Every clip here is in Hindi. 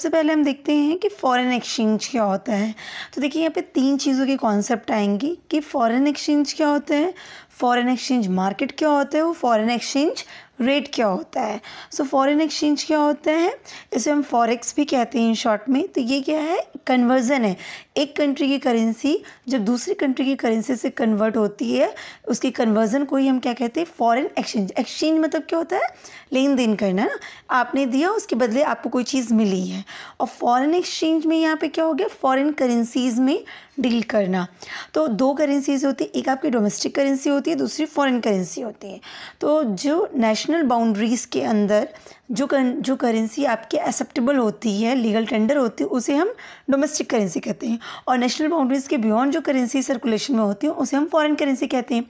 सबसे पहले हम देखते हैं कि फ़ॉरेन एक्सचेंज क्या होता है तो देखिए यहाँ पे तीन चीज़ों के कॉन्सेप्ट आएंगे कि फ़ॉरेन एक्सचेंज क्या होता है फॉरेन एक्सचेंज मार्केट क्या होता है वो फॉरेन एक्सचेंज रेट क्या होता है सो फॉरेन एक्सचेंज क्या होता है इसे हम फॉरेक्स भी कहते हैं इन शॉर्ट में तो ये क्या है कन्वर्जन है एक कंट्री की करेंसी जब दूसरी कंट्री की करेंसी से कन्वर्ट होती है उसकी कन्वर्जन को ही हम क्या कहते हैं फॉरेन एक्सचेंज एक्सचेंज मतलब क्या होता है लेन देन करना ना आपने दिया उसके बदले आपको कोई चीज़ मिली है और फॉरेन एक्सचेंज में यहाँ पे क्या हो गया फॉरेन करेंसीज में डील करना तो दो करेंसीज होती है एक आपकी डोमेस्टिक करेंसी होती है दूसरी फॉरेन करेंसी होती है तो जो नेशनल बाउंड्रीज़ के अंदर जो कर, जो करेंसी आपके एक्सेप्टेबल होती है लीगल टेंडर होती है उसे हम डोमेस्टिक करेंसी कहते हैं और नेशनल बाउंड्रीज़ के बियॉन्ड जो करेंसी सर्कुलेशन में होती है उसे हम फॉरेन करेंसी कहते हैं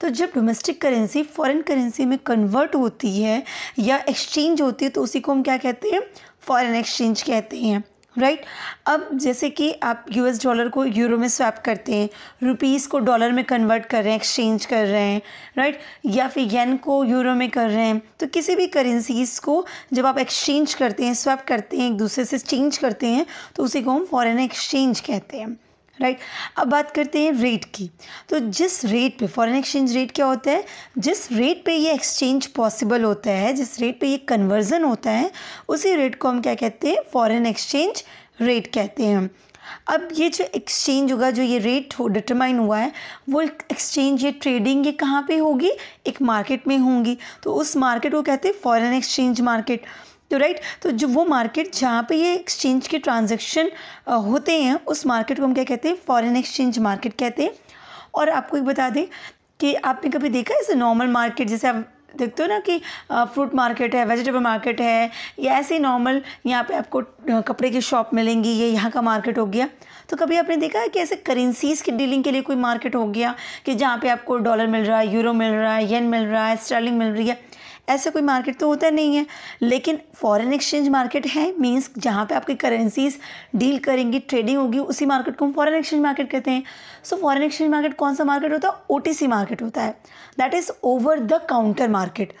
तो जब डोमेस्टिक करेंसी फॉरेन करेंसी में कन्वर्ट होती है या एक्सचेंज होती है तो उसी को हम क्या कहते हैं फॉरेन एक्सचेंज कहते हैं राइट अब जैसे कि आप यूएस डॉलर को यूरो में स्वैप करते हैं रुपीज़ को डॉलर में कन्वर्ट कर रहे हैं एक्सचेंज कर रहे हैं राइट या फिर येन को यूरो में कर रहे हैं तो किसी भी करेंसीज़ को जब आप एक्सचेंज करते हैं स्वैप करते हैं एक दूसरे से चेंज करते हैं तो उसी को हम फॉरेन एक्सचेंज कहते हैं राइट अब बात करते हैं रेट की तो जिस रेट पे फॉरेन एक्सचेंज रेट क्या होता है जिस रेट पे ये एक्सचेंज पॉसिबल होता है जिस रेट पे ये कन्वर्जन होता है उसी रेट को हम क्या कहते हैं फॉरेन एक्सचेंज रेट कहते हैं अब ये जो एक्सचेंज होगा जो ये रेट हो डिटरमाइन हुआ है वो एक्सचेंज ये ट्रेडिंग ये कहाँ पे होगी एक मार्केट में होंगी तो उस मार्केट को कहते हैं फॉरेन एक्सचेंज मार्केट तो राइट तो जो वो मार्केट जहाँ पे ये एक्सचेंज के ट्रांजैक्शन होते हैं उस मार्केट को हम क्या कहते हैं फॉरेन एक्सचेंज मार्केट कहते हैं और आपको एक बता दें कि आपने कभी देखा ऐसे नॉर्मल मार्केट जैसे आप देखते हो ना कि फ्रूट मार्केट है वेजिटेबल मार्केट है या ऐसे नॉर्मल यहाँ पे आपको कपड़े की शॉप मिलेंगी ये यहाँ का मार्केट हो गया तो कभी आपने देखा है कि ऐसे करेंसीज़ की डीलिंग के लिए कोई मार्केट हो गया कि जहाँ पे आपको डॉलर मिल रहा है यूरो मिल रहा है येन मिल रहा है स्टर्लिंग मिल रही है ऐसा कोई मार्केट तो होता नहीं है लेकिन फॉरेन एक्सचेंज मार्केट है मीन्स जहाँ पे आपकी करेंसीज डील करेंगी ट्रेडिंग होगी उसी मार्केट को हम फॉरेन एक्सचेंज मार्केट कहते हैं सो फॉरेन एक्सचेंज मार्केट कौन सा मार्केट होता है ओ मार्केट होता है that is over the counter market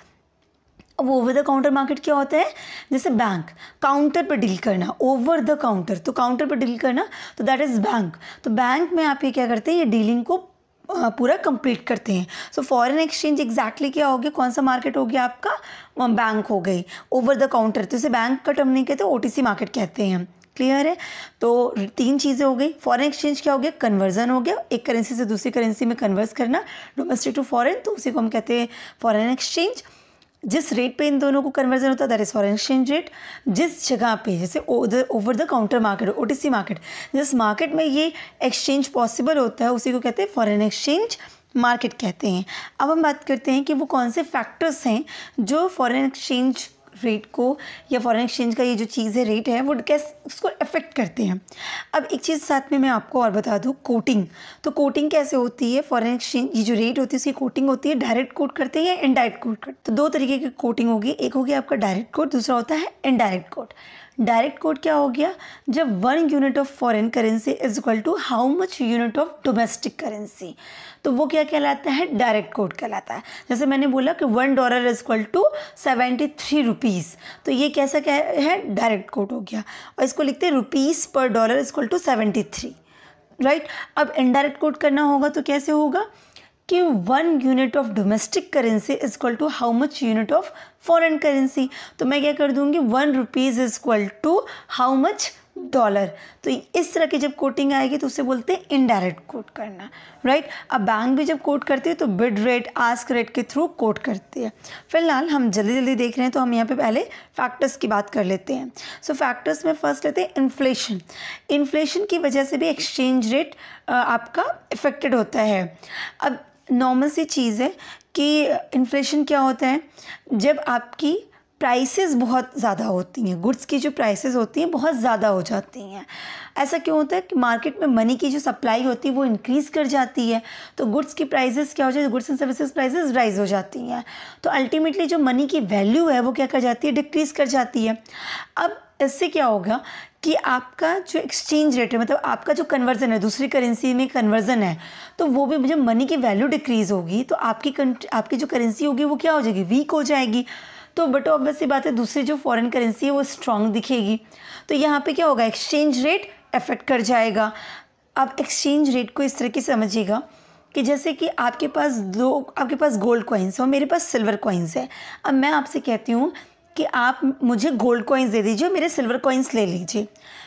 अब ओवर द काउंटर मार्केट क्या होता है जैसे बैंक काउंटर पर डील करना ओवर द काउंटर तो काउंटर पर डील करना तो दैट इज़ बैंक तो बैंक में आप ये क्या करते हैं ये डीलिंग को हाँ, पूरा कंप्लीट करते हैं सो फॉरेन एक्सचेंज एग्जैक्टली क्या हो गया कौन सा मार्केट हो गया आपका बैंक हो गई ओवर द काउंटर तो इसे बैंक का टर्म नहीं कहते ओ मार्केट कहते हैं क्लियर है तो तीन चीज़ें हो गई फॉरेन एक्सचेंज क्या हो गया कन्वर्जन हो गया एक करेंसी से दूसरी करेंसी में कन्वर्स करना डोमेस्टिक टू फॉरेन तो उसी को हम कहते हैं फॉरेन एक्सचेंज जिस रेट पे इन दोनों को कन्वर्जन होता है that is foreign exchange rate जिस जगह पे जैसे over the counter market O T market जिस मार्केट में ये एक्सचेंज पॉसिबल होता है उसी को कहते हैं फॉरन एक्सचेंज मार्केट कहते हैं अब हम बात करते हैं कि वो कौन से फैक्टर्स हैं जो फॉरेन एक्सचेंज रेट को या फॉरेन एक्सचेंज का ये जो चीज़ है रेट है वो कैसे उसको इफेक्ट करते हैं अब एक चीज़ साथ में मैं आपको और बता दूँ कोटिंग तो कोटिंग कैसे होती है फॉरेन एक्सचेंज ये जो रेट होती है उसकी कोटिंग होती है डायरेक्ट कोट करते हैं या इनडायरेक्ट कोट करते तो दो तरीके की कोटिंग होगी एक होगी आपका डायरेक्ट कोट दूसरा होता है इनडायरेक्ट कोट डायरेक्ट कोड क्या हो गया जब one unit of foreign currency is equal to how much unit of domestic currency तो वो क्या कहलाता है डायरेक्ट कोड कहलाता है जैसे मैंने बोला कि one dollar is equal to seventy three rupees तो ये कैसा क्या है डायरेक्ट कोड हो गया और इसको लिखते हैं रुपीज़ पर dollar is equal to seventy three right अब इनडायरेक्ट कोड करना होगा तो कैसे होगा कि one unit of domestic currency is equal to how much unit of foreign currency तो मैं क्या कर दूंगी one rupees is equal to how much dollar तो इस तरह की जब कोटिंग आएगी तो उसे बोलते हैं इनडायरेक्ट कोट करना राइट अब बैंक भी जब कोट करती है तो बिड रेट आस्क रेट के थ्रू कोट करती है फिलहाल हम जल्दी जल्दी देख रहे हैं तो हम यहाँ पे पहले फैक्टर्स की बात कर लेते हैं सो so, फैक्टर्स में फर्स्ट लेते हैं इन्फ्लेशन इन्फ्लेशन की वजह से भी एक्सचेंज रेट आपका इफेक्टेड होता है अब नॉर्मल सी चीज़ है कि इन्फ्लेशन क्या होता है जब आपकी प्राइसेस बहुत ज़्यादा होती हैं गुड्स की जो प्राइसेस होती हैं बहुत ज़्यादा हो जाती हैं ऐसा क्यों होता है कि मार्केट में मनी की जो सप्लाई होती है वो इंक्रीज़ कर जाती है तो गुड्स की प्राइसेस क्या हो जाती है goods and services prices rise हो जाती हैं तो अल्टीमेटली जो मनी की वैल्यू है वो क्या कर जाती है डिक्रीज़ कर जाती है अब इससे क्या होगा कि आपका जो एक्सचेंज रेट है मतलब आपका जो कन्वर्जन है दूसरी करेंसी में कन्वर्जन है तो वो भी मुझे मनी की वैल्यू डिक्रीज़ होगी तो आपकी आपकी जो करेंसी होगी वो क्या हो जाएगी वीक हो जाएगी तो बट ऑब्वियस सी बात है दूसरी जो फॉरेन करेंसी है वो स्ट्रांग दिखेगी तो यहाँ पे क्या होगा एक्सचेंज रेट अफेक्ट कर जाएगा आप एक्सचेंज रेट को इस तरह की समझिएगा कि जैसे कि आपके पास दो आपके पास गोल्ड कॉइन्स और मेरे पास सिल्वर कॉइन्स है अब मैं आपसे कहती हूँ कि आप मुझे गोल्ड कॉइन्स दे दीजिए मेरे सिल्वर कॉइन्स ले लीजिए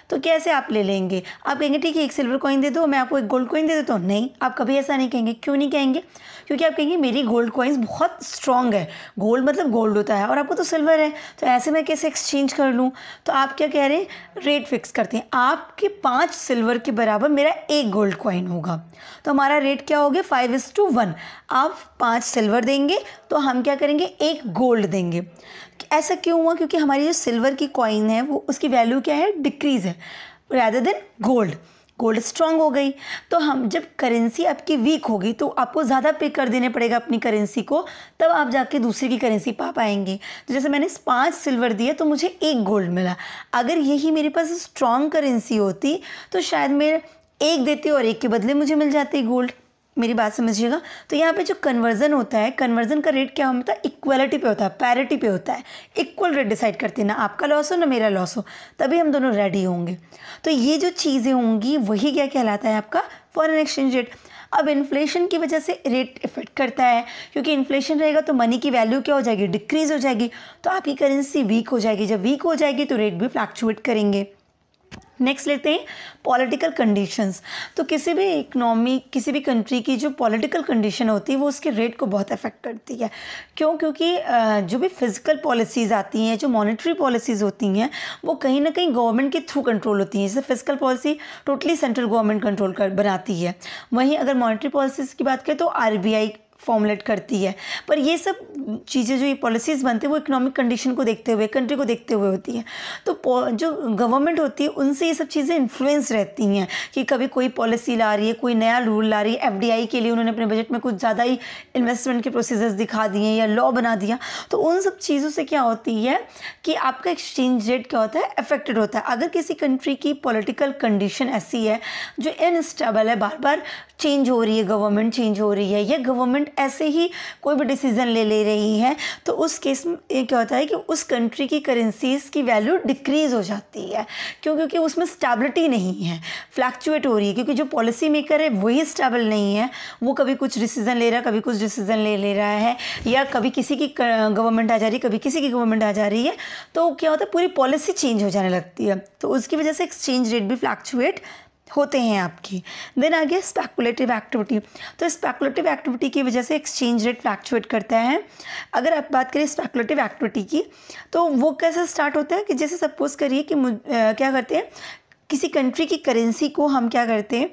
तो कैसे आप ले लेंगे आप कहेंगे ठीक है एक सिल्वर कॉइन दे दो मैं आपको एक गोल्ड कॉइन दे देता हूँ नहीं आप कभी ऐसा नहीं कहेंगे क्यों नहीं कहेंगे क्योंकि आप कहेंगे मेरी गोल्ड कॉइन्स बहुत स्ट्रॉन्ग है गोल्ड मतलब गोल्ड होता है और आपको तो सिल्वर है तो ऐसे मैं कैसे एक्सचेंज कर लूँ तो आप क्या कह रहे हैं रेट फिक्स करते हैं आपके पाँच सिल्वर के बराबर मेरा एक गोल्ड कॉइन होगा तो हमारा रेट क्या हो गया फाइव इज़ टू वन आप पाँच सिल्वर देंगे तो हम क्या करेंगे एक गोल्ड देंगे ऐसा क्यों हुआ क्योंकि हमारी जो सिल्वर की कॉइन है वो उसकी वैल्यू क्या है डिक्रीज़ है rather than gold gold strong हो गई तो हम जब करेंसी आपकी वीक होगी तो आपको ज़्यादा पे कर देने पड़ेगा अपनी करेंसी को तब आप जाके दूसरे की करेंसी पा पाएंगे तो जैसे मैंने पाँच सिल्वर दिया तो मुझे एक गोल्ड मिला अगर यही मेरे पास स्ट्रांग करेंसी होती तो शायद मैं एक देती और एक के बदले मुझे मिल जाती गोल्ड मेरी बात समझिएगा तो यहाँ पे जो कन्वर्जन होता है कन्वर्जन का रेट क्या होता है इक्वलिटी पे होता है पैरिटी पे होता है इक्वल रेट डिसाइड करते हैं ना आपका लॉस हो ना मेरा लॉस हो तभी हम दोनों रेडी होंगे तो ये जो चीज़ें होंगी वही क्या कहलाता है आपका फॉरन एक्सचेंज रेट अब इन्फ्लेशन की वजह से रेट इफेक्ट करता है क्योंकि इन्फ्लेशन रहेगा तो मनी की वैल्यू क्या हो जाएगी डिक्रीज़ हो जाएगी तो आपकी करेंसी वीक हो जाएगी जब वीक हो जाएगी तो रेट भी फ्लैक्चुएट करेंगे नेक्स्ट लेते हैं पॉलिटिकल कंडीशंस तो किसी भी इकनॉमी किसी भी कंट्री की जो पॉलिटिकल कंडीशन होती है वो उसके रेट को बहुत अफेक्ट करती है क्यों क्योंकि जो भी फिजिकल पॉलिसीज़ आती हैं जो मॉनेटरी पॉलिसीज़ होती हैं वो कहीं ना कहीं गवर्नमेंट के थ्रू कंट्रोल होती हैं जैसे physical policy totally central government control कर बनाती है वहीं अगर मॉनेटरी पॉलिसीज़ की बात करें तो आर फॉर्मुलेट करती है पर ये सब चीज़ें जो ये पॉलिसीज़ बनती है वो इकोनॉमिक कंडीशन को देखते हुए कंट्री को देखते हुए होती हैं तो जो गवर्नमेंट होती है उनसे ये सब चीज़ें इन्फ्लुएंस रहती हैं कि कभी कोई पॉलिसी ला रही है कोई नया रूल ला रही है एफ के लिए उन्होंने अपने बजट में कुछ ज़्यादा ही इन्वेस्टमेंट के प्रोसीजर्स दिखा दिए या लॉ बना दिया तो उन सब चीज़ों से क्या होती है कि आपका एक्सचेंज रेट क्या होता है अफेक्टेड होता है अगर किसी कंट्री की पॉलिटिकल कंडीशन ऐसी है जो इनस्टेबल है बार बार चेंज हो रही है गवर्नमेंट चेंज हो रही है या गवर्नमेंट गवर्नमेंट ऐसे ही कोई भी डिसीज़न ले ले रही है तो उस केस में क्या होता है कि उस कंट्री की करेंसीज़ की वैल्यू डिक्रीज़ हो जाती है क्यों क्योंकि उसमें स्टेबिलिटी नहीं है फ्लैक्चुएट हो रही है क्योंकि जो पॉलिसी मेकर है वही स्टेबल नहीं है वो कभी कुछ डिसीज़न ले रहा है कभी कुछ डिसीज़न ले ले रहा है या कभी किसी की गवर्नमेंट आ जा रही है कभी किसी की गवर्नमेंट आ जा रही है तो क्या होता है पूरी पॉलिसी चेंज हो जाने लगती है तो उसकी वजह से एक्सचेंज रेट भी फ्लैक्चुएट होते हैं आपके देन आ गया स्पेकुलेटिव एक्टिविटी तो स्पेकुलेटिव एक्टिविटी की वजह से एक्सचेंज रेट फ्लैक्चुएट करता है अगर आप बात करें स्पेकुलेटिव एक्टिविटी की तो वो कैसे स्टार्ट होता है कि जैसे सपोज करिए कि आ, क्या करते हैं किसी कंट्री की करेंसी को हम क्या करते हैं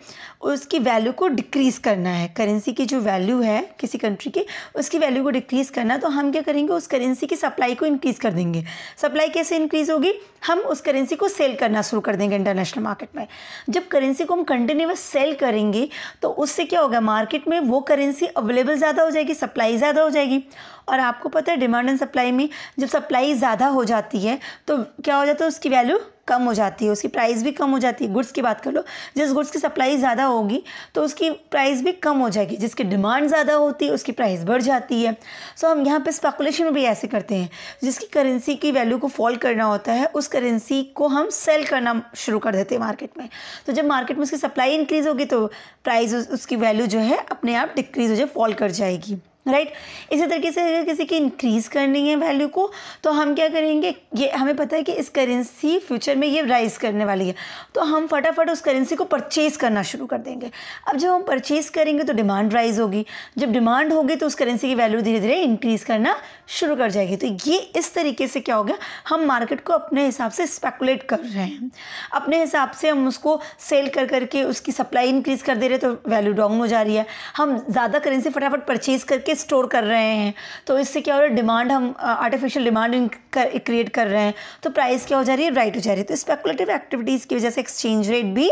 उसकी वैल्यू को डिक्रीज़ करना है करेंसी की जो वैल्यू है किसी कंट्री की उसकी वैल्यू को डिक्रीज़ करना तो हम क्या करेंगे उस करेंसी की सप्लाई को इंक्रीज़ कर देंगे सप्लाई कैसे इंक्रीज़ होगी हम उस करेंसी को सेल करना शुरू कर देंगे इंटरनेशनल मार्केट में जब करेंसी को हम कंटिन्यूस सेल करेंगे तो उससे क्या होगा मार्केट में वो करेंसी अवेलेबल ज़्यादा हो जाएगी सप्लाई ज़्यादा हो जाएगी और आपको पता है डिमांड एंड सप्लाई में जब सप्लाई ज़्यादा हो जाती है तो क्या हो जाता है उसकी वैल्यू कम हो जाती है उसकी प्राइस भी कम हो जाती है गुड्स की बात कर लो जिस गुड्स की सप्लाई ज़्यादा होगी तो उसकी प्राइस भी कम हो जाएगी जिसकी डिमांड ज़्यादा होती है उसकी प्राइस बढ़ जाती है सो हम यहाँ पर स्पेकुलेशन भी ऐसे करते हैं जिसकी करेंसी की वैल्यू को फॉल करना होता है उस करेंसी को हम सेल करना शुरू कर देते हैं मार्केट में तो जब मार्केट में उसकी सप्लाई इंक्रीज़ होगी तो प्राइस उसकी वैल्यू जो है अपने आप डिक्रीज़ हो जाए फॉल कर जाएगी राइट right? इसी तरीके से अगर किसी की इंक्रीज़ करनी है वैल्यू को तो हम क्या करेंगे ये हमें पता है कि इस करेंसी फ्यूचर में ये राइज़ करने वाली है तो हम फटाफट उस करेंसी को परचेज़ करना शुरू कर देंगे अब जब हम परचेज़ करेंगे तो डिमांड राइज़ होगी जब डिमांड होगी तो उस करेंसी की वैल्यू धीरे धीरे इंक्रीज़ करना शुरू कर जाएगी तो ये इस तरीके से क्या हो गया हम मार्केट को अपने हिसाब से स्पेकुलेट कर रहे हैं अपने हिसाब से हम उसको सेल कर करके उसकी सप्लाई इंक्रीज़ कर दे रहे तो वैल्यू डाउन हो जा रही है हम ज़्यादा करेंसी फटाफट परचेज़ करके स्टोर कर रहे हैं तो इससे क्या हो रहा है डिमांड हम आर्टिफिशियल डिमांड क्रिएट कर रहे हैं तो प्राइस क्या हो जा रही है राइट हो जा रही है तो स्पेकुलेटिव एक्टिविटीज़ की वजह से एक्सचेंज रेट भी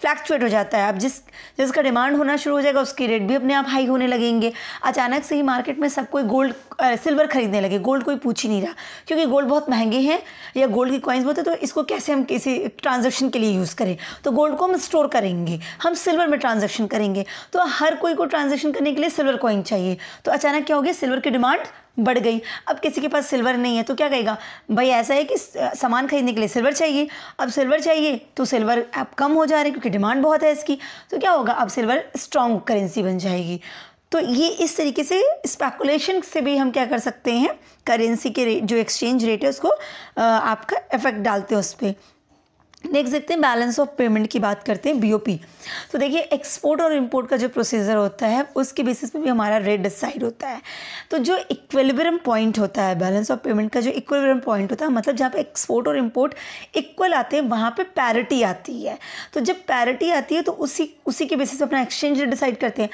फ्लैक्चुएट हो जाता है अब जिस जिसका डिमांड होना शुरू हो जाएगा उसकी रेट भी अपने आप हाई होने लगेंगे अचानक से ही मार्केट में सब कोई गोल्ड सिल्वर खरीदने लगे गोल्ड कोई पूछ ही नहीं रहा क्योंकि गोल्ड बहुत महंगे हैं या गोल्ड की कॉइन्स बहुत है तो इसको कैसे हम किसी ट्रांजेक्शन के लिए यूज़ करें तो गोल्ड को हम स्टोर करेंगे हम सिल्वर में ट्रांजेक्शन करेंगे तो हर कोई को ट्रांजेक्शन करने के लिए सिल्वर कॉइन चाहिए तो अचानक क्या हो गया सिल्वर की डिमांड बढ़ गई अब किसी के पास सिल्वर नहीं है तो क्या कहेगा भाई ऐसा है कि सामान खरीदने के लिए सिल्वर चाहिए अब सिल्वर चाहिए तो सिल्वर अब कम हो जा रहे क्योंकि डिमांड बहुत है इसकी तो क्या होगा अब सिल्वर स्ट्रॉन्ग करेंसी बन जाएगी तो ये इस तरीके से स्पेकुलेशन से भी हम क्या कर सकते हैं करेंसी के जो एक्सचेंज रेट है उसको आपका इफेक्ट डालते हैं उस पर नेक्स्ट देखते हैं बैलेंस ऑफ पेमेंट की बात करते हैं बीओपी तो देखिए एक्सपोर्ट और इंपोर्ट का जो प्रोसीजर होता है उसके बेसिस पे भी हमारा रेट डिसाइड होता है तो जो इक्वेलिब्रियम पॉइंट होता है बैलेंस ऑफ पेमेंट का जो इक्वेलिब्रियम पॉइंट होता है मतलब जहाँ पे एक्सपोर्ट और इंपोर्ट इक्वल आते हैं वहाँ पर पैरिटी आती है तो जब पैरिटी आती है तो उसी उसी के बेसिस पर अपना एक्सचेंज डिसाइड करते हैं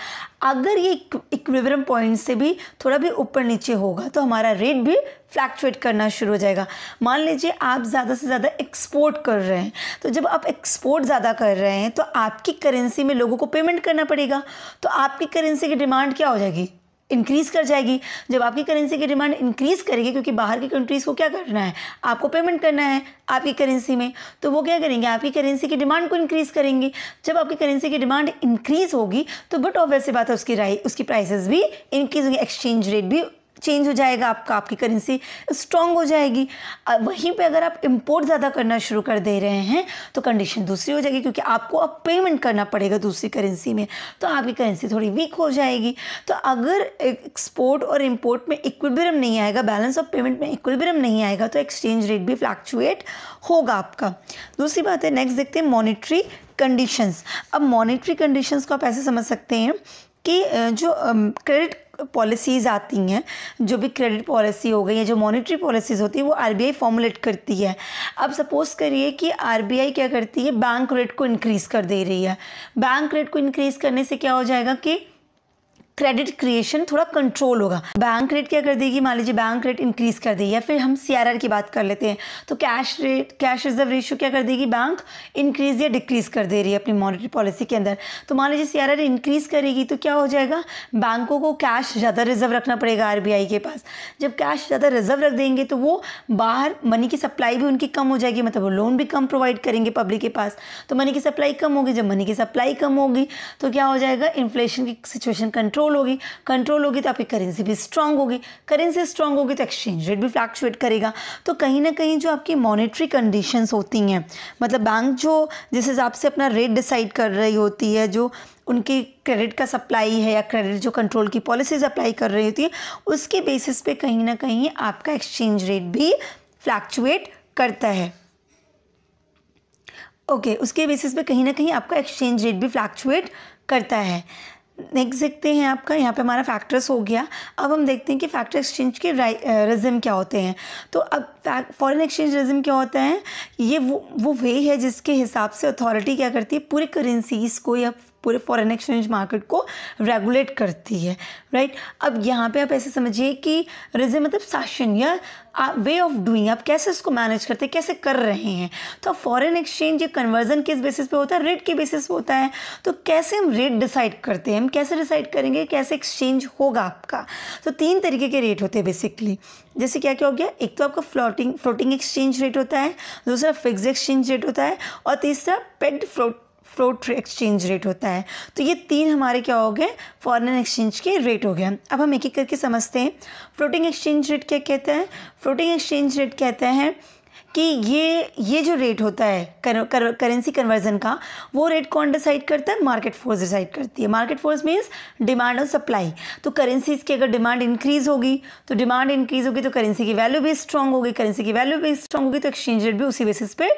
अगर ये इक्वेलिब्रियम पॉइंट से भी थोड़ा भी ऊपर नीचे होगा तो हमारा रेट भी फ्लैक्चुएट करना शुरू हो जाएगा मान लीजिए आप ज़्यादा से ज़्यादा एक्सपोर्ट कर रहे हैं तो जब आप एक्सपोर्ट ज़्यादा कर रहे हैं तो आपकी करेंसी में लोगों को पेमेंट करना पड़ेगा तो आपकी करेंसी की डिमांड क्या हो जाएगी इंक्रीज़ कर जाएगी जब आपकी करेंसी की डिमांड इंक्रीज़ करेगी क्योंकि बाहर की कंट्रीज़ को क्या करना है आपको पेमेंट करना है आपकी करेंसी में तो वो क्या करेंगे आपकी करेंसी की डिमांड को इंक्रीज़ करेंगे जब आपकी करेंसी की डिमांड इंक्रीज़ होगी तो बट ऑब्वियस बात है उसकी राइ उसकी प्राइसेस भी इंक्रीज होंगी एक्सचेंज रेट भी चेंज हो जाएगा आपका आपकी करेंसी स्ट्रांग हो जाएगी वहीं पे अगर आप इंपोर्ट ज़्यादा करना शुरू कर दे रहे हैं तो कंडीशन दूसरी हो जाएगी क्योंकि आपको अब पेमेंट करना पड़ेगा दूसरी करेंसी में तो आपकी करेंसी थोड़ी वीक हो जाएगी तो अगर एक्सपोर्ट और इम्पोर्ट में इक्विबरम नहीं आएगा बैलेंस ऑफ पेमेंट में इक्विबरम नहीं आएगा तो एक्सचेंज रेट भी फ्लैक्चुएट होगा आपका दूसरी बात है नेक्स्ट देखते हैं मॉनिटरी कंडीशंस अब मॉनिटरी कंडीशंस को आप ऐसे समझ सकते हैं कि जो क्रेडिट पॉलिसीज़ आती हैं जो भी क्रेडिट पॉलिसी हो गई है जो मॉनेटरी पॉलिसीज़ होती है वो आरबीआई फॉर्मुलेट करती है अब सपोज़ करिए कि आरबीआई क्या करती है बैंक रेट को इंक्रीज़ कर दे रही है बैंक रेट को इंक्रीज़ करने से क्या हो जाएगा कि क्रेडिट क्रिएशन थोड़ा कंट्रोल होगा बैंक रेट क्या कर देगी मान लीजिए बैंक रेट इंक्रीज कर देगी या फिर हम सी की बात कर लेते हैं तो cash rate cash reserve ratio क्या कर देगी बैंक इंक्रीज या डिक्रीज कर दे रही है अपनी मॉनिटरी पॉलिसी के अंदर तो मान लीजिए सी इंक्रीज करेगी तो क्या हो जाएगा बैंकों को कैश ज़्यादा रिजर्व रखना पड़ेगा आर के पास जब कैश ज़्यादा रिजर्व रख देंगे तो वो बाहर मनी की सप्लाई भी उनकी कम हो जाएगी मतलब वो लोन भी कम प्रोवाइड करेंगे पब्लिक के पास तो मनी की सप्लाई कम होगी जब मनी की सप्लाई कम होगी तो क्या हो जाएगा इन्फ्लेशन की सिचुएशन कंट्रोल कंट्रोल होगी कंट्रोल होगी तो आपकी करेंसी भी स्ट्रांग होगी करेंसी स्ट्रांग होगी तो एक्सचेंज रेट भी फ्लैक्चुएट करेगा तो कहीं ना कहीं जो आपकी मॉनिटरी कंडीशंस होती हैं मतलब बैंक जो जिस हिसाब से अपना रेट डिसाइड कर रही होती है जो उनकी क्रेडिट का सप्लाई है या क्रेडिट जो कंट्रोल की पॉलिसीज अप्लाई कर रही होती है उसके बेसिस पे कहीं ना कहीं आपका एक्सचेंज रेट भी फ्लैक्चुएट करता है ओके okay, उसके बेसिस पे कहीं ना कहीं आपका एक्सचेंज रेट भी फ्लैक्चुएट करता है नेक्स्ट देखते हैं आपका यहाँ पे हमारा फैक्टर्स हो गया अब हम देखते हैं कि फैक्टर एक्सचेंज के रिजम क्या होते हैं तो अब फॉरेन एक्सचेंज रिजम क्या होता है ये वो वो वे है जिसके हिसाब से अथॉरिटी क्या करती है पूरे करेंसीज़ को या पूरे फॉरेन एक्सचेंज मार्केट को रेगुलेट करती है राइट अब यहाँ पे आप ऐसे समझिए कि रिजे मतलब शासन या वे ऑफ डूइंग आप कैसे इसको मैनेज करते हैं कैसे कर रहे हैं तो फॉरेन एक्सचेंज ये कन्वर्जन किस बेसिस पे होता है रेट के बेसिस पे होता है तो कैसे हम रेट डिसाइड करते हैं हम कैसे डिसाइड करेंगे कैसे एक्सचेंज होगा आपका तो तीन तरीके के रेट होते हैं बेसिकली जैसे क्या क्या हो गया एक तो आपका फ्लोटिंग फ्लोटिंग एक्सचेंज रेट होता है दूसरा फिक्स एक्सचेंज रेट होता है और तीसरा pegged float float exchange rate होता है तो ये तीन हमारे क्या हो गए फॉरेन एक्सचेंज के रेट हो गए अब हम एक एक करके समझते हैं फ्लोटिंग एक्सचेंज रेट क्या कहता है फ्लोटिंग एक्सचेंज रेट कहता है कि ये ये जो रेट होता है कर, कर, करेंसी कन्वर्जन का वो रेट कौन डिसाइड करता है मार्केट फोर्स डिसाइड करती है मार्केट फोर्स मीन्स डिमांड और सप्लाई तो करेंसीज की अगर डिमांड इंक्रीज़ होगी तो डिमांड इंक्रीज़ होगी तो करेंसी की वैल्यू भी स्ट्रांग होगी करेंसी की वैल्यू भी स्ट्रांग होगी तो एक्सचेंज रेट भी उसी बेसिस पे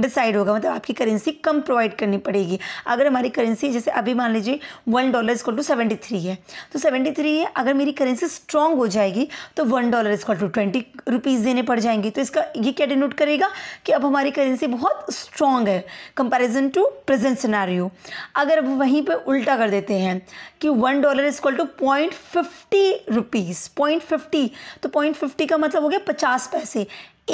डिसाइड होगा मतलब आपकी करेंसी कम प्रोवाइड करनी पड़ेगी अगर हमारी करेंसी जैसे अभी मान लीजिए one dollar is equal to seventy three है तो सेवेंटी थ्री है अगर मेरी करेंसी स्ट्रांग हो जाएगी तो one dollar is equal to twenty rupees देने पड़ जाएंगे तो इसका ये क्या नोट करेगा कि अब हमारी करेंसी बहुत स्ट्रॉन्ग है कंपैरिजन टू प्रेजेंट सिनारियो अगर अब वहीं पे उल्टा कर देते हैं कि one dollar is equal to point fifty rupees point fifty तो पॉइंट फिफ्टी का मतलब हो गया पचास पैसे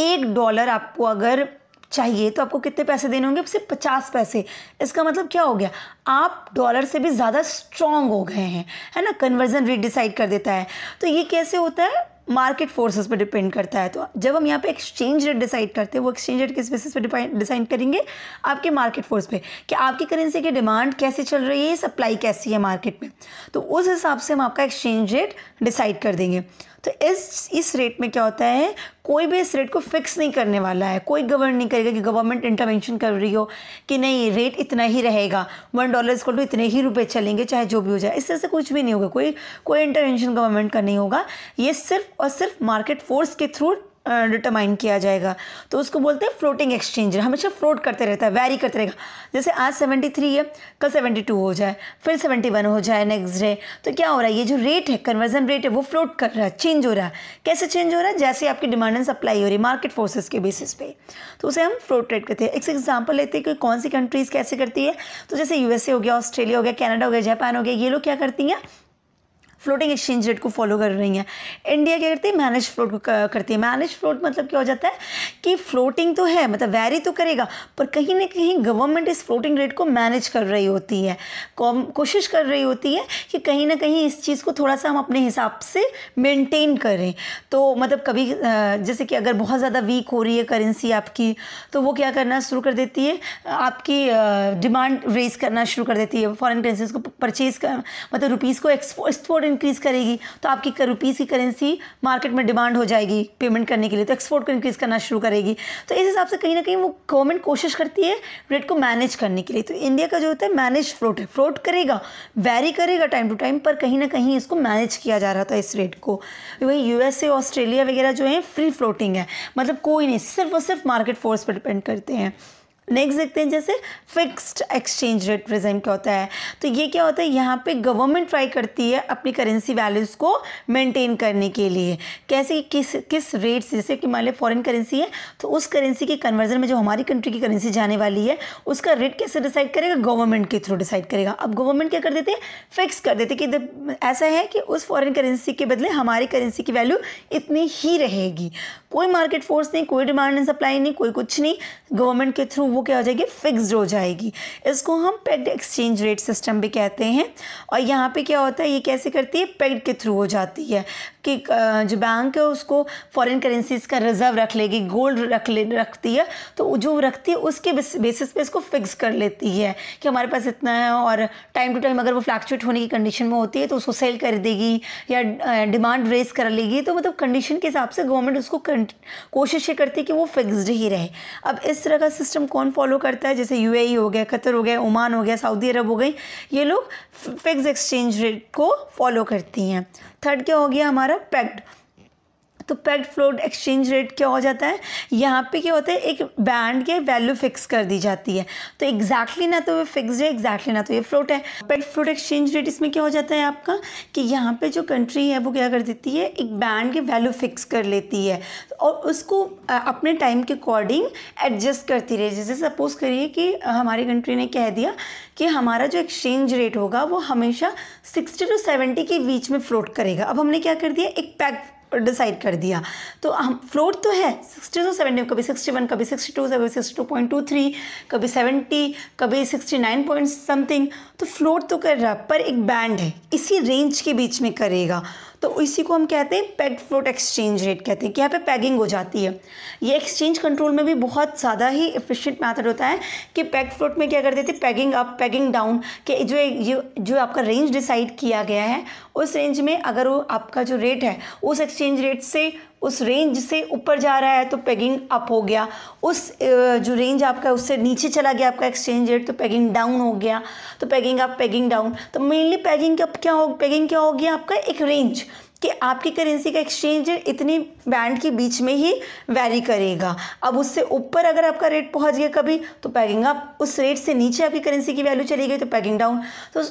एक डॉलर आपको अगर चाहिए तो आपको कितने पैसे देने होंगे सिर्फ पचास पैसे इसका मतलब क्या हो गया आप डॉलर से भी ज़्यादा स्ट्रांग हो गए हैं है ना कन्वर्जन रेट डिसाइड कर देता है तो ये कैसे होता है मार्केट फोर्सेस पे डिपेंड करता है तो जब हम यहाँ पे एक्सचेंज रेट डिसाइड करते हैं वो एक्सचेंज रेट किस बेसिस पे डिसाइड करेंगे आपके मार्केट फोर्स पे कि आपकी करेंसी की डिमांड कैसे चल रही है सप्लाई कैसी है मार्केट में तो उस हिसाब से हम आपका एक्सचेंज रेट डिसाइड कर देंगे तो इस इस रेट में क्या होता है कोई भी इस रेट को फिक्स नहीं करने वाला है कोई गवर्न नहीं करेगा कि गवर्नमेंट इंटरवेंशन कर रही हो कि नहीं रेट इतना ही रहेगा वन डॉलर इसको तो इतने ही रुपए चलेंगे चाहे जो भी हो जाए इस तरह से कुछ भी नहीं होगा कोई कोई इंटरवेंशन गवर्नमेंट का नहीं होगा ये सिर्फ और सिर्फ मार्केट फोर्स के थ्रू डिटरमाइन किया जाएगा तो उसको बोलते हैं फ्लोटिंग एक्सचेंज हमेशा फ्लोट करते रहता है वैरी करते रहेगा जैसे आज 73 है कल 72 हो जाए फिर 71 हो जाए नेक्स्ट डे तो क्या हो रहा है ये जो रेट है कन्वर्जन रेट है वो फ्लोट कर रहा है चेंज हो रहा है कैसे चेंज हो रहा है जैसे आपकी डिमांड एंड सप्लाई हो रही है मार्केट फोर्सेज के बेसिस पे तो उसे हम फ्लोट रेट करते हैं एक एग्जाम्पल लेते हैं कि कौन सी कंट्रीज़ कैसे करती है तो जैसे यूएसए हो गया ऑस्ट्रेलिया हो गया कैनेडा हो गया जापान हो गया ये लोग क्या करती हैं फ्लोटिंग एक्सचेंज रेट को फॉलो कर रही हैं इंडिया क्या करती है मैनेज फ्लोट को करती है मैनेज फ्लोट मतलब क्या हो जाता है कि फ्लोटिंग तो है मतलब वैरी तो करेगा पर कहीं ना कहीं गवर्नमेंट इस फ्लोटिंग रेट को मैनेज कर रही होती है कोशिश कर रही होती है कि कहीं ना कहीं इस चीज़ को थोड़ा सा हम अपने हिसाब से मेनटेन करें तो मतलब कभी जैसे कि अगर बहुत ज़्यादा वीक हो रही है करेंसी आपकी तो वो क्या करना शुरू कर देती है आपकी डिमांड रेज करना शुरू कर देती है फॉरन करेंसीज को परचेज कर मतलब रुपीज़ को एक्सपोर्ट इंक्रीज़ करेगी तो आपकी रुपीज़ की करेंसी मार्केट में डिमांड हो जाएगी पेमेंट करने के लिए तो एक्सपोर्ट को इंक्रीज़ करना शुरू करेगी तो इस हिसाब से कहीं ना कहीं वो गवर्नमेंट कोशिश करती है रेट को मैनेज करने के लिए तो इंडिया का जो होता है मैनेज फ्लोट है फ्लोट करेगा वैरी करेगा टाइम टू टाइम पर कहीं ना कहीं इसको मैनेज किया जा रहा था इस रेट को वही यूएसए ऑस्ट्रेलिया वगैरह जो है फ्री फ्लोटिंग है मतलब कोई नहीं सिर्फ और सिर्फ मार्केट फोर्स पर डिपेंड करते हैं नेक्स्ट देखते हैं जैसे फिक्स्ड एक्सचेंज रेट प्रेजेंट क्या होता है तो ये क्या होता है यहाँ पे गवर्नमेंट ट्राई करती है अपनी करेंसी वैल्यूज़ को मेंटेन करने के लिए कैसे किस किस रेट से जैसे कि मान लें फ़ॉरन करेंसी है तो उस करेंसी के कन्वर्जन में जो हमारी कंट्री की करेंसी जाने वाली है उसका रेट कैसे डिसाइड करेगा गवर्नमेंट के थ्रू डिसाइड करेगा अब गवर्नमेंट क्या कर देते हैं फिक्स कर देते कि ऐसा है कि उस फॉरन करेंसी के बदले हमारी करेंसी की वैल्यू इतनी ही रहेगी कोई मार्केट फोर्स नहीं कोई डिमांड एंड सप्लाई नहीं कोई कुछ नहीं गवर्नमेंट के थ्रू वो क्या हो जाएगी फिक्स्ड हो जाएगी इसको हम पेग्ड एक्सचेंज रेट सिस्टम भी कहते हैं और यहाँ पे क्या होता है ये कैसे करती है पेग्ड के थ्रू हो जाती है कि जो बैंक है उसको फॉरेन करेंसीज का रिजर्व रख लेगी गोल्ड रख ले रखती है तो जो रखती है उसके बेसिस पे इसको फिक्स कर लेती है कि हमारे पास इतना है और टाइम टू टाइम अगर वो फ्लैक्चुएट होने की कंडीशन में होती है तो उसको सेल कर देगी या डिमांड रेज कर लेगी तो मतलब कंडीशन के हिसाब से गवर्नमेंट उसको कोशिश ये करती है कि वो फ़िक्सड ही रहे अब इस तरह का सिस्टम कौन फॉलो करता है जैसे यू e हो गया कतर हो गया ओमान हो गया सऊदी अरब हो गई ये लोग फिक्स एक्सचेंज रेट को फॉलो करती हैं थर्ड क्या हो गया हमारा पैक्ट तो पैक्ट फ्लोट एक्सचेंज रेट क्या हो जाता है यहाँ पे क्या होता है एक बैंड के वैल्यू फिक्स कर दी जाती है तो एग्जैक्टली तो ना तो ये फिक्स है एग्जैक्टली ना तो ये फ्लोट है पैक्ड फ्लोट एक्सचेंज रेट इसमें क्या हो जाता है आपका कि यहाँ पर जो कंट्री है वो क्या कर देती है एक बैंड के वैल्यू फिक्स कर लेती है और उसको अपने टाइम के अकॉर्डिंग एडजस्ट करती रहे जैसे सपोज़ करिए कि हमारी कंट्री ने कह दिया कि हमारा जो एक्सचेंज रेट होगा वो हमेशा 60 टू 70 के बीच में फ्लोट करेगा अब हमने क्या कर दिया एक पैक डिसाइड कर दिया तो हम फ्लोट तो है सिक्सटी टू सेवेंटी कभी सिक्सटी वन कभी सिक्सटी टू कभी sixty two point two three कभी सेवेंटी कभी सिक्सटी नाइन पॉइंट समथिंग तो फ्लोट तो कर रहा पर एक बैंड है इसी रेंज के बीच में करेगा तो इसी को हम कहते हैं पेग फ्लोट एक्सचेंज रेट कहते हैं कि यहाँ पे पैगिंग हो जाती है ये एक्सचेंज कंट्रोल में भी बहुत ज़्यादा ही इफिशियंट मैथड होता है कि पैग फ्लोट में क्या करते थे पैगिंग अप पैगिंग डाउन के जो जो आपका रेंज डिसाइड किया गया है उस रेंज में अगर वो आपका जो रेट है उस एक्सचेंज रेट से उस रेंज से ऊपर जा रहा है तो पैगिंग अप हो गया उस जो रेंज आपका उससे नीचे चला गया आपका एक्सचेंज रेट तो पैगिंग डाउन हो गया तो पैगिंग अप पैगिंग डाउन तो मेनली पैगिंग अप क्या हो पैगिंग क्या हो गया आपका एक रेंज कि आपकी करेंसी का एक्सचेंज इतनी बैंड के बीच में ही वैरी करेगा अब उससे ऊपर अगर आपका रेट पहुंच गया कभी तो पैकिंग अप उस रेट से नीचे आपकी करेंसी की वैल्यू चली गई तो पैकिंग डाउन तो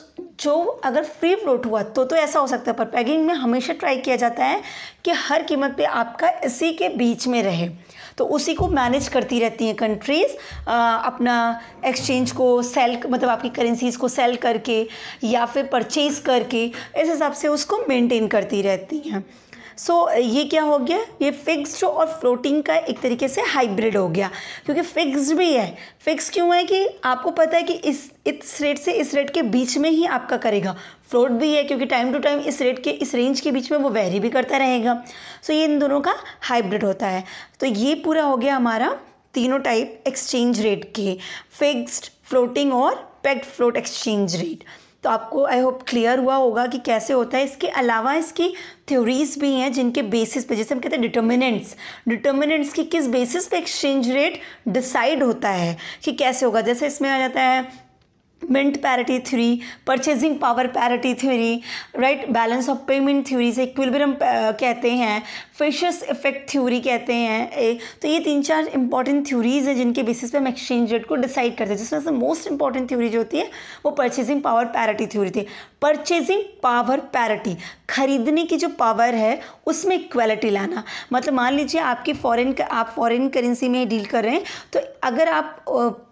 जो अगर फ्री फ्लोट हुआ तो तो ऐसा हो सकता है पर पैकिंग में हमेशा ट्राई किया जाता है कि हर कीमत पे आपका इसी के बीच में रहे तो उसी को मैनेज करती रहती हैं कंट्रीज़ अपना एक्सचेंज को सेल मतलब आपकी करेंसीज़ को सेल करके या फिर परचेज़ करके इस हिसाब से उसको मेंटेन करती रहती हैं सो so, ये क्या हो गया ये फिक्स्ड और फ्लोटिंग का एक तरीके से हाइब्रिड हो गया क्योंकि फिक्स्ड भी है फिक्स क्यों है कि आपको पता है कि इस इस रेट से इस रेट के बीच में ही आपका करेगा फ्लोट भी है क्योंकि टाइम टू टाइम इस रेट के इस रेंज के बीच में वो वेरी भी करता रहेगा सो so, ये इन दोनों का हाइब्रिड होता है तो ये पूरा हो गया हमारा तीनों टाइप एक्सचेंज रेट के फिक्स्ड फ्लोटिंग और पैक्ड फ्लोट एक्सचेंज रेट तो आपको आई होप क्लियर हुआ होगा कि कैसे होता है इसके अलावा इसकी थ्योरीज भी हैं जिनके बेसिस पे जैसे हम कहते हैं डिटर्मिनेंट्स डिटर्मिनेंट्स की किस बेसिस पे एक्सचेंज रेट डिसाइड होता है कि कैसे होगा जैसे इसमें आ जाता है mint parity theory purchasing power parity theory right balance of payment theory से इक्विलिब्रियम uh, कहते हैं फेशियस इफेक्ट थ्योरी कहते हैं ए, तो ये तीन चार इंपॉर्टेंट थ्योरीज हैं जिनके बेसिस पे हम एक्सचेंज रेट को डिसाइड करते हैं जिसमें से मोस्ट इंपॉर्टेंट थ्योरी जो होती है वो परचेजिंग पावर पैरिटी थ्योरी थी परचेजिंग पावर पैरिटी खरीदने की जो पावर है उसमें इक्वलिटी लाना मतलब मान लीजिए आपके फॉरेन आप फॉरेन करेंसी में डील कर रहे हैं तो अगर आप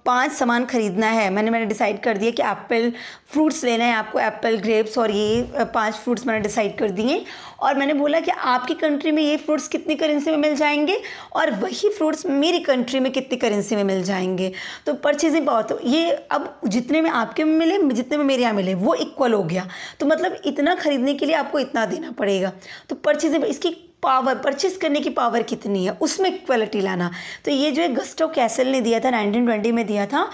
पांच सामान खरीदना है मैंने मैंने डिसाइड कर दिया कि एप्पल फ्रूट्स लेना है आपको एप्पल ग्रेप्स और ये पांच फ्रूट्स मैंने डिसाइड कर दिए और मैंने बोला कि आपकी कंट्री में ये फ्रूट्स कितनी करेंसी में मिल जाएंगे और वही फ्रूट्स मेरी कंट्री में कितनी करेंसी में मिल जाएंगे तो परचेजिंग पावर तो ये अब जितने में आपके में मिले जितने में मेरे यहाँ मिले वो इक्वल हो गया गया तो मतलब इतना ख़रीदने के लिए आपको इतना देना पड़ेगा तो परचेज इसकी पावर परचेस करने की पावर कितनी है उसमें क्वालिटी लाना तो ये जो है गस्टो कैसल ने दिया था नाइनटीन ट्वेंटी में दिया था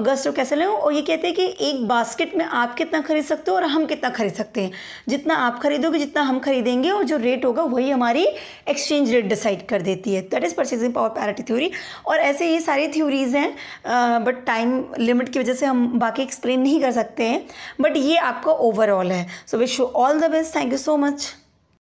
गस्ट ऑफ कैसल है और ये कहते हैं कि एक बास्केट में आप कितना खरीद सकते हो और हम कितना खरीद सकते हैं जितना आप खरीदोगे जितना हम खरीदेंगे और जो रेट होगा वही हमारी एक्सचेंज रेट डिसाइड कर देती है that is purchasing power parity theory और ऐसे ये सारी थ्योरीज़ हैं बट टाइम लिमिट की वजह से हम बाकी एक्सप्लेन नहीं कर सकते हैं बट ये आपका ओवरऑल है so wish you all the best thank you so much